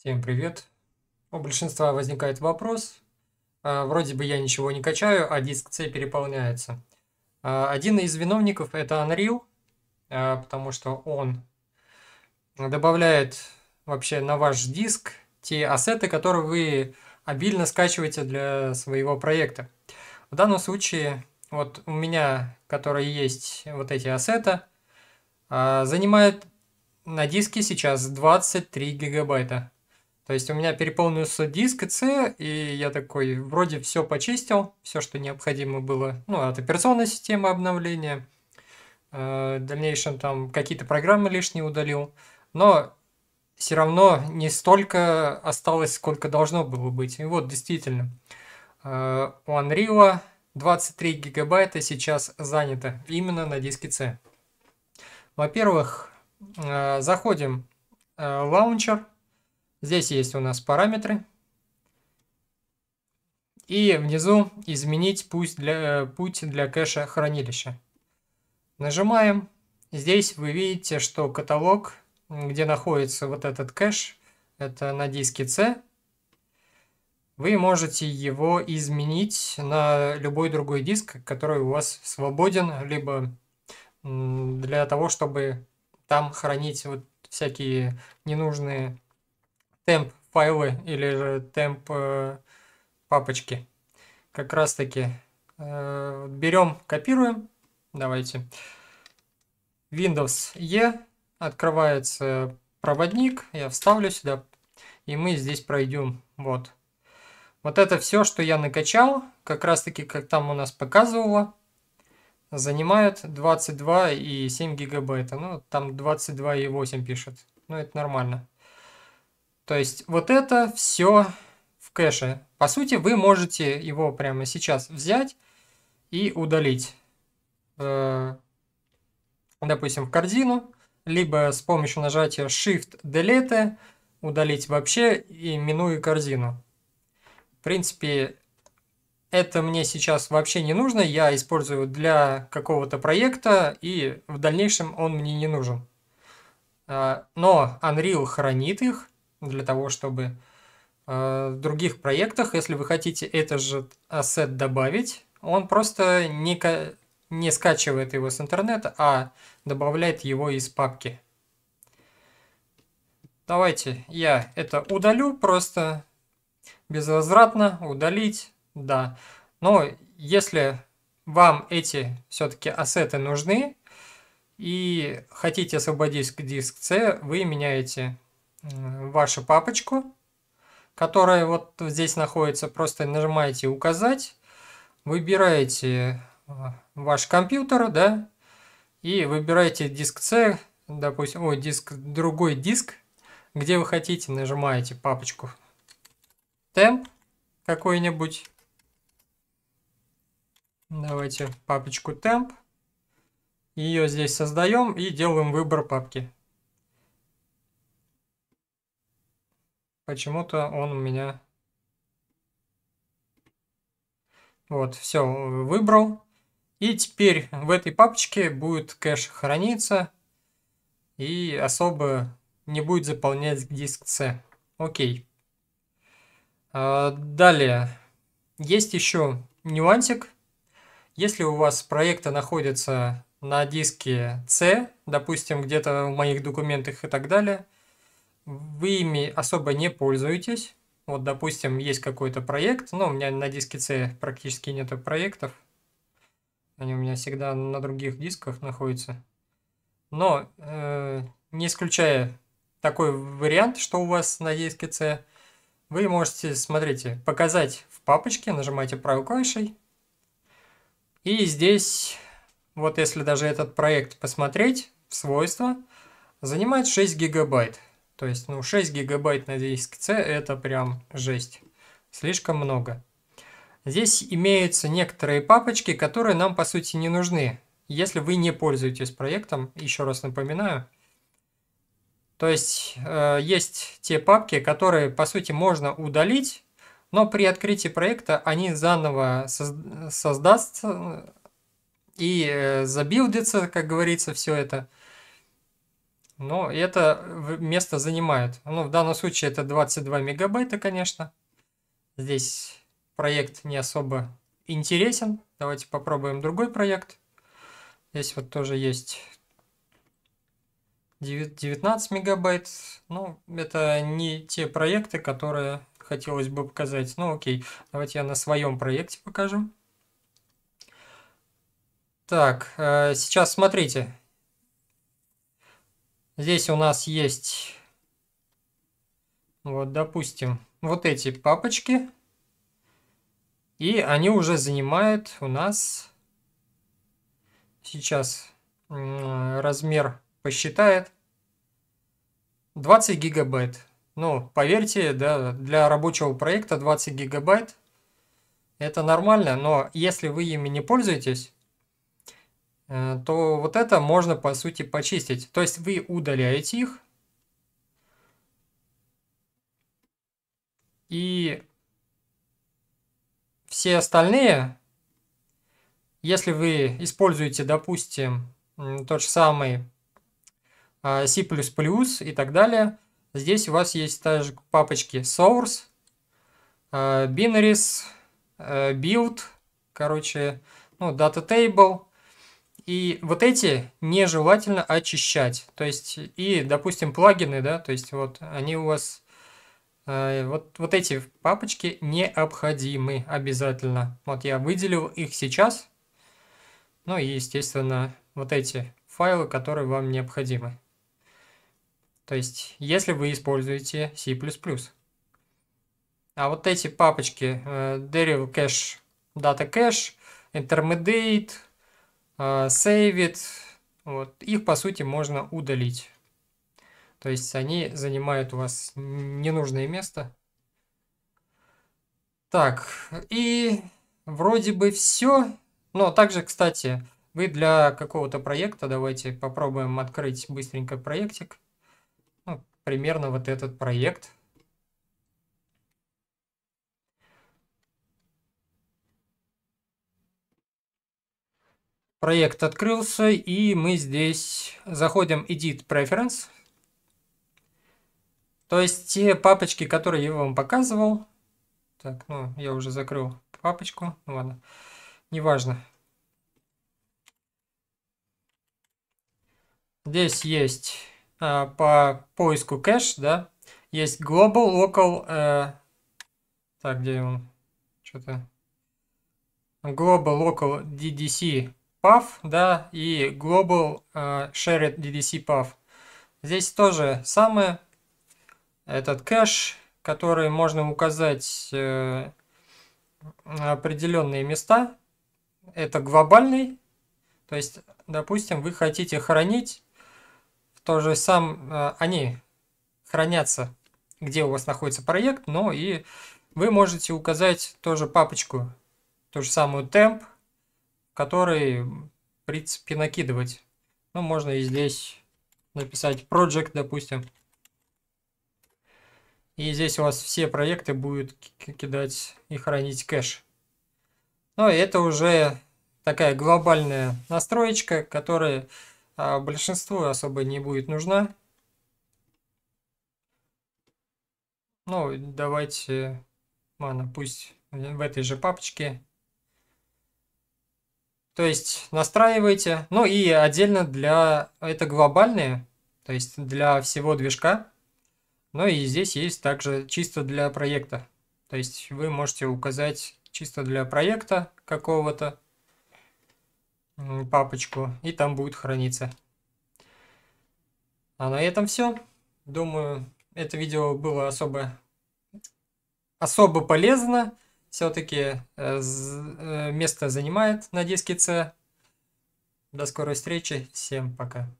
Всем привет. У большинства возникает вопрос. А, вроде бы я ничего не качаю, а диск C переполняется. А, один из виновников это Unreal, а, потому что он добавляет вообще на ваш диск те ассеты, которые вы обильно скачиваете для своего проекта. В данном случае вот у меня, которые есть вот эти ассеты, занимает на диске сейчас 23 гигабайта. То есть у меня переполнился диск C, и я такой вроде все почистил, все, что необходимо было, ну, от операционной системы обновления. Э, в дальнейшем там какие-то программы лишние удалил. Но все равно не столько осталось, сколько должно было быть. И вот действительно, э, у Unreal 23 гигабайта сейчас занято именно на диске C. Во-первых, э, заходим в лаунчер, Здесь есть у нас параметры. И внизу изменить путь для, э, путь для кэша хранилища. Нажимаем. Здесь вы видите, что каталог, где находится вот этот кэш, это на диске C, вы можете его изменить на любой другой диск, который у вас свободен, либо для того, чтобы там хранить вот всякие ненужные темп файлы или же темп э, папочки. Как раз таки э, берем, копируем. Давайте. Windows E. Открывается проводник. Я вставлю сюда. И мы здесь пройдем. Вот. Вот это все, что я накачал. Как раз таки, как там у нас показывало. Занимает 22,7 гигабайта. Ну, там 22,8 пишет. Ну, это нормально. То есть вот это все в кэше. По сути, вы можете его прямо сейчас взять и удалить. Э, допустим, в корзину, либо с помощью нажатия Shift Delete удалить вообще и минуя корзину. В принципе, это мне сейчас вообще не нужно, я использую для какого-то проекта, и в дальнейшем он мне не нужен. А, но Unreal хранит их, для того, чтобы э, в других проектах, если вы хотите этот же ассет добавить, он просто не, не скачивает его с интернета, а добавляет его из папки. Давайте я это удалю просто безвозвратно, удалить, да. Но если вам эти все-таки ассеты нужны и хотите освободить диск C, вы меняете вашу папочку, которая вот здесь находится. Просто нажимаете «Указать», выбираете э, ваш компьютер, да, и выбираете диск C, допустим, ой, диск, другой диск, где вы хотите, нажимаете папочку темп какой-нибудь. Давайте папочку темп. Ее здесь создаем и делаем выбор папки. Почему-то он у меня... Вот, все, э, выбрал. И теперь в этой папочке будет кэш храниться и особо не будет заполнять диск C. Окей. А, далее. Есть еще нюансик. Если у вас проекта находится на диске C, допустим, где-то в моих документах и так далее – вы ими особо не пользуетесь. Вот, допустим, есть какой-то проект, но ну, у меня на диске C практически нет проектов. Они у меня всегда на других дисках находятся. Но, э, не исключая такой вариант, что у вас на диске C, вы можете, смотрите, показать в папочке, нажимаете правой клавишей. И здесь, вот если даже этот проект посмотреть, в свойства, занимает 6 гигабайт. То есть, ну, 6 гигабайт на диск C это прям жесть. Слишком много. Здесь имеются некоторые папочки, которые нам по сути не нужны, если вы не пользуетесь проектом, еще раз напоминаю. То есть э, есть те папки, которые по сути можно удалить, но при открытии проекта они заново созда создастся и э, забилдится, как говорится, все это. Но это место занимает. Ну, в данном случае это 22 мегабайта, конечно. Здесь проект не особо интересен. Давайте попробуем другой проект. Здесь вот тоже есть 19 мегабайт. Ну, это не те проекты, которые хотелось бы показать. Ну, окей. Давайте я на своем проекте покажу. Так, э, сейчас смотрите. Здесь у нас есть, ну вот, допустим, вот эти папочки. И они уже занимают у нас сейчас размер посчитает 20 гигабайт. Ну, поверьте, да, для рабочего проекта 20 гигабайт это нормально, но если вы ими не пользуетесь, Э, то вот это можно, по сути, почистить. То есть вы удаляете их. И все остальные, если вы используете, допустим, тот же самый а, C++ и так далее, здесь у вас есть та же папочки source, а, binaries, а, build, короче, ну, data table, и вот эти нежелательно очищать. То есть, и, допустим, плагины, да, то есть, вот они у вас, э, вот, вот эти папочки необходимы обязательно. Вот я выделил их сейчас. Ну и, естественно, вот эти файлы, которые вам необходимы. То есть, если вы используете C++. А вот эти папочки э, Deriv Cache, Data Cache, Intermediate, а, save it. Вот. Их, по сути, можно удалить. То есть они занимают у вас ненужное место. Так, и вроде бы все. Но также, кстати, вы для какого-то проекта, давайте попробуем открыть быстренько проектик. Ну, примерно вот этот проект. Проект открылся, и мы здесь заходим Edit Preference. То есть те папочки, которые я вам показывал. Так, ну, я уже закрыл папочку. Ну ладно, неважно. Здесь есть э, по поиску кэш, да, есть global, local, э, так, где он, что-то, global, local, DDC, path, да, и global uh, shared DDC path. Здесь тоже самое. Этот кэш, который можно указать э, определенные места. Это глобальный. То есть, допустим, вы хотите хранить в то же сам... Э, они хранятся, где у вас находится проект, но и вы можете указать тоже папочку, ту же самую темп, который, в принципе, накидывать. Ну, можно и здесь написать project, допустим. И здесь у вас все проекты будут кидать и хранить кэш. Но ну, это уже такая глобальная настроечка, которая а, большинству особо не будет нужна. Ну, давайте, ладно, пусть в этой же папочке то есть настраиваете. Ну и отдельно для... Это глобальные, то есть для всего движка. Ну и здесь есть также чисто для проекта. То есть вы можете указать чисто для проекта какого-то папочку, и там будет храниться. А на этом все. Думаю, это видео было особо, особо полезно все-таки э, э, место занимает на диске С. До скорой встречи. Всем пока.